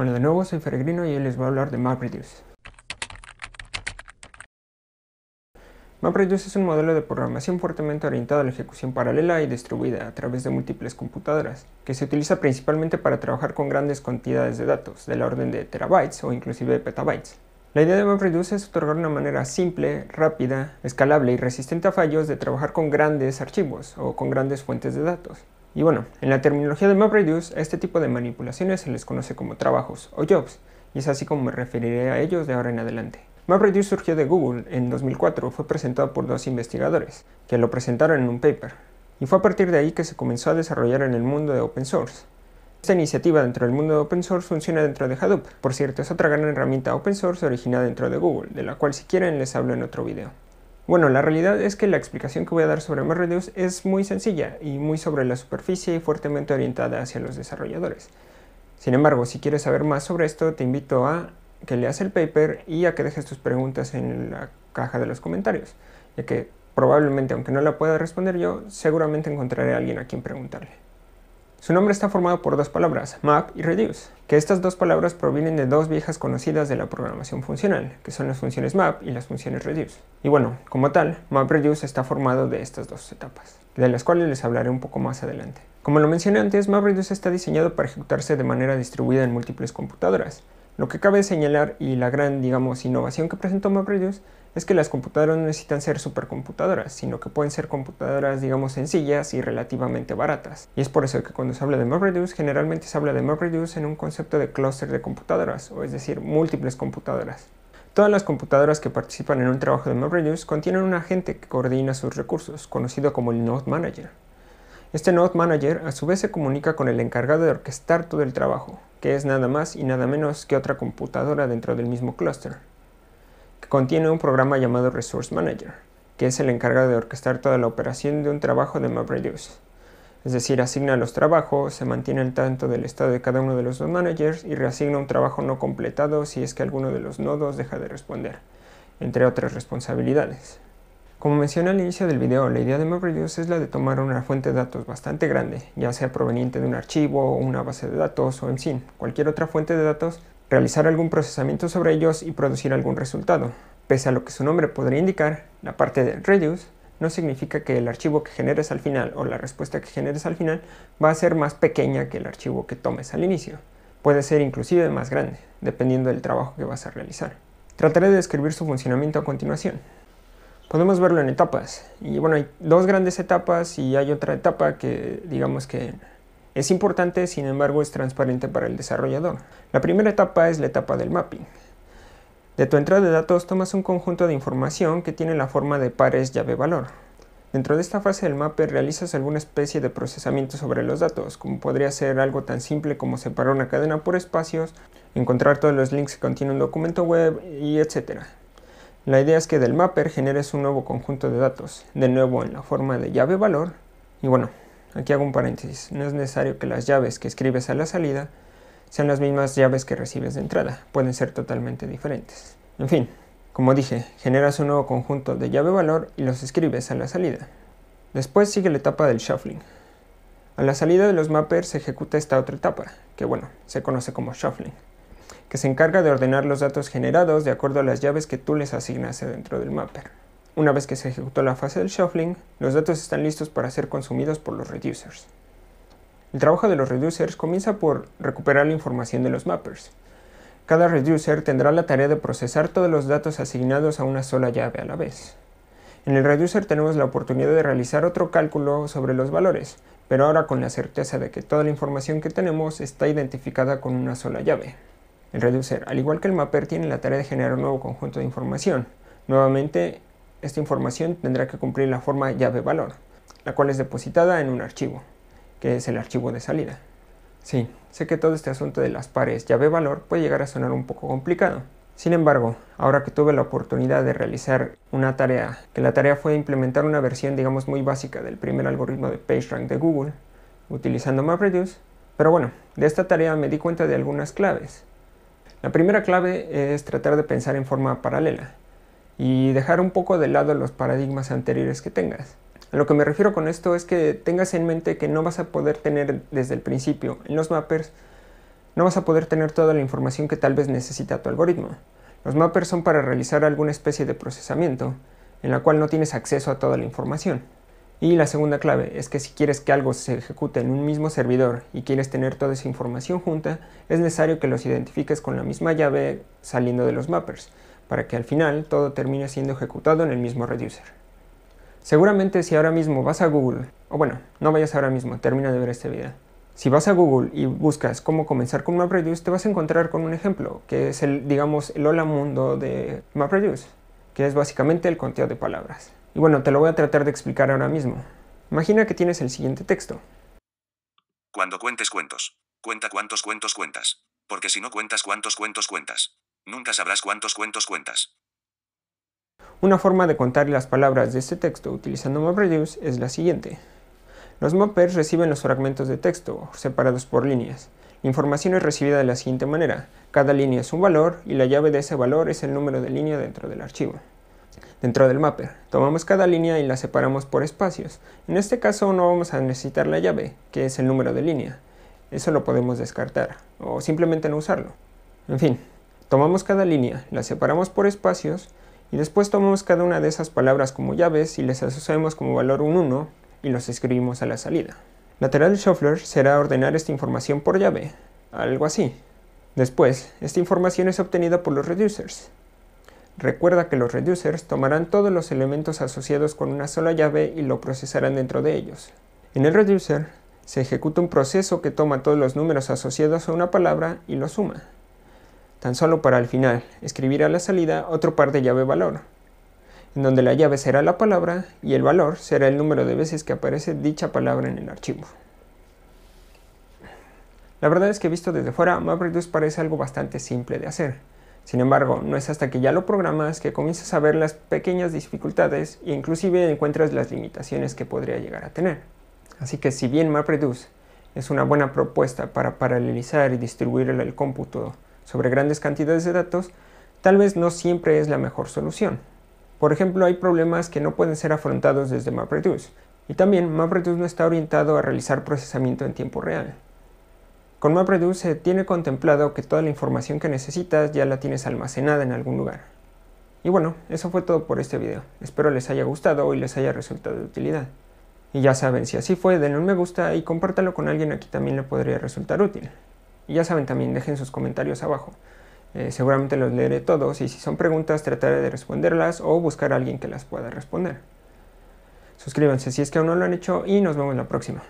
Hola de nuevo, soy Feregrino y hoy les voy a hablar de MapReduce. MapReduce es un modelo de programación fuertemente orientado a la ejecución paralela y distribuida a través de múltiples computadoras, que se utiliza principalmente para trabajar con grandes cantidades de datos, de la orden de terabytes o inclusive petabytes. La idea de MapReduce es otorgar una manera simple, rápida, escalable y resistente a fallos de trabajar con grandes archivos o con grandes fuentes de datos. Y bueno, en la terminología de MapReduce, a este tipo de manipulaciones se les conoce como trabajos o jobs, y es así como me referiré a ellos de ahora en adelante. MapReduce surgió de Google en 2004, fue presentado por dos investigadores, que lo presentaron en un paper, y fue a partir de ahí que se comenzó a desarrollar en el mundo de open source. Esta iniciativa dentro del mundo de open source funciona dentro de Hadoop, por cierto es otra gran herramienta open source originada dentro de Google, de la cual si quieren les hablo en otro video. Bueno, la realidad es que la explicación que voy a dar sobre MapReduce es muy sencilla y muy sobre la superficie y fuertemente orientada hacia los desarrolladores. Sin embargo, si quieres saber más sobre esto, te invito a que leas el paper y a que dejes tus preguntas en la caja de los comentarios, ya que probablemente, aunque no la pueda responder yo, seguramente encontraré a alguien a quien preguntarle. Su nombre está formado por dos palabras, map y reduce, que estas dos palabras provienen de dos viejas conocidas de la programación funcional, que son las funciones map y las funciones reduce. Y bueno, como tal, map reduce está formado de estas dos etapas, de las cuales les hablaré un poco más adelante. Como lo mencioné antes, MapReduce está diseñado para ejecutarse de manera distribuida en múltiples computadoras, lo que cabe señalar y la gran, digamos, innovación que presentó MapReduce es que las computadoras no necesitan ser supercomputadoras, sino que pueden ser computadoras, digamos, sencillas y relativamente baratas. Y es por eso que cuando se habla de MapReduce, generalmente se habla de MapReduce en un concepto de clúster de computadoras, o es decir, múltiples computadoras. Todas las computadoras que participan en un trabajo de MapReduce contienen un agente que coordina sus recursos, conocido como el Node Manager. Este Node Manager a su vez se comunica con el encargado de orquestar todo el trabajo, que es nada más y nada menos que otra computadora dentro del mismo cluster, que contiene un programa llamado Resource Manager, que es el encargado de orquestar toda la operación de un trabajo de MapReduce. Es decir, asigna los trabajos, se mantiene al tanto del estado de cada uno de los dos managers y reasigna un trabajo no completado si es que alguno de los nodos deja de responder, entre otras responsabilidades. Como mencioné al inicio del video, la idea de MapReduce es la de tomar una fuente de datos bastante grande, ya sea proveniente de un archivo, una base de datos o en fin, cualquier otra fuente de datos, realizar algún procesamiento sobre ellos y producir algún resultado. Pese a lo que su nombre podría indicar, la parte de reduce no significa que el archivo que generes al final o la respuesta que generes al final va a ser más pequeña que el archivo que tomes al inicio. Puede ser inclusive más grande, dependiendo del trabajo que vas a realizar. Trataré de describir su funcionamiento a continuación podemos verlo en etapas. Y bueno, hay dos grandes etapas y hay otra etapa que digamos que es importante, sin embargo es transparente para el desarrollador. La primera etapa es la etapa del mapping. De tu entrada de datos tomas un conjunto de información que tiene la forma de pares llave-valor. Dentro de esta fase del mapper realizas alguna especie de procesamiento sobre los datos, como podría ser algo tan simple como separar una cadena por espacios, encontrar todos los links que contiene un documento web y etcétera. La idea es que del mapper generes un nuevo conjunto de datos, de nuevo en la forma de llave valor. Y bueno, aquí hago un paréntesis, no es necesario que las llaves que escribes a la salida sean las mismas llaves que recibes de entrada, pueden ser totalmente diferentes. En fin, como dije, generas un nuevo conjunto de llave valor y los escribes a la salida. Después sigue la etapa del shuffling. A la salida de los mappers se ejecuta esta otra etapa, que bueno, se conoce como shuffling que se encarga de ordenar los datos generados de acuerdo a las llaves que tú les asignas dentro del mapper. Una vez que se ejecutó la fase del shuffling, los datos están listos para ser consumidos por los reducers. El trabajo de los reducers comienza por recuperar la información de los mappers. Cada reducer tendrá la tarea de procesar todos los datos asignados a una sola llave a la vez. En el reducer tenemos la oportunidad de realizar otro cálculo sobre los valores, pero ahora con la certeza de que toda la información que tenemos está identificada con una sola llave. El reducer, al igual que el mapper, tiene la tarea de generar un nuevo conjunto de información. Nuevamente, esta información tendrá que cumplir la forma llave-valor, la cual es depositada en un archivo, que es el archivo de salida. Sí, sé que todo este asunto de las pares llave-valor puede llegar a sonar un poco complicado. Sin embargo, ahora que tuve la oportunidad de realizar una tarea, que la tarea fue implementar una versión, digamos, muy básica del primer algoritmo de PageRank de Google, utilizando MapReduce, pero bueno, de esta tarea me di cuenta de algunas claves. La primera clave es tratar de pensar en forma paralela y dejar un poco de lado los paradigmas anteriores que tengas. A lo que me refiero con esto es que tengas en mente que no vas a poder tener desde el principio en los mappers, no vas a poder tener toda la información que tal vez necesita tu algoritmo. Los mappers son para realizar alguna especie de procesamiento, en la cual no tienes acceso a toda la información. Y la segunda clave es que si quieres que algo se ejecute en un mismo servidor y quieres tener toda esa información junta, es necesario que los identifiques con la misma llave saliendo de los mappers, para que al final todo termine siendo ejecutado en el mismo reducer. Seguramente si ahora mismo vas a Google, o bueno, no vayas ahora mismo, termina de ver este video. Si vas a Google y buscas cómo comenzar con MapReduce, te vas a encontrar con un ejemplo, que es el, digamos, el hola mundo de MapReduce, que es básicamente el conteo de palabras. Y bueno, te lo voy a tratar de explicar ahora mismo. Imagina que tienes el siguiente texto. Cuando cuentes cuentos, cuenta cuántos cuentos cuentas. Porque si no cuentas cuántos cuentos cuentas, nunca sabrás cuántos cuentos cuentas. Una forma de contar las palabras de este texto utilizando MapReduce es la siguiente. Los mappers reciben los fragmentos de texto, separados por líneas. La información es recibida de la siguiente manera. Cada línea es un valor y la llave de ese valor es el número de línea dentro del archivo dentro del mapper. Tomamos cada línea y la separamos por espacios. En este caso no vamos a necesitar la llave, que es el número de línea. Eso lo podemos descartar o simplemente no usarlo. En fin, tomamos cada línea, la separamos por espacios y después tomamos cada una de esas palabras como llaves y les asociamos como valor un 1 y los escribimos a la salida. Lateral Shuffler será ordenar esta información por llave, algo así. Después, esta información es obtenida por los reducers, Recuerda que los reducers tomarán todos los elementos asociados con una sola llave y lo procesarán dentro de ellos. En el reducer se ejecuta un proceso que toma todos los números asociados a una palabra y lo suma. Tan solo para al final escribir a la salida otro par de llave valor, en donde la llave será la palabra y el valor será el número de veces que aparece dicha palabra en el archivo. La verdad es que visto desde fuera, MapReduce parece algo bastante simple de hacer, sin embargo, no es hasta que ya lo programas que comienzas a ver las pequeñas dificultades e inclusive encuentras las limitaciones que podría llegar a tener. Así que si bien MapReduce es una buena propuesta para paralelizar y distribuir el cómputo sobre grandes cantidades de datos, tal vez no siempre es la mejor solución. Por ejemplo, hay problemas que no pueden ser afrontados desde MapReduce, y también MapReduce no está orientado a realizar procesamiento en tiempo real. Con MapReduce tiene contemplado que toda la información que necesitas ya la tienes almacenada en algún lugar. Y bueno, eso fue todo por este video. Espero les haya gustado y les haya resultado de utilidad. Y ya saben, si así fue, denle un me gusta y compártalo con alguien aquí también le podría resultar útil. Y ya saben también, dejen sus comentarios abajo. Eh, seguramente los leeré todos y si son preguntas trataré de responderlas o buscar a alguien que las pueda responder. Suscríbanse si es que aún no lo han hecho y nos vemos la próxima.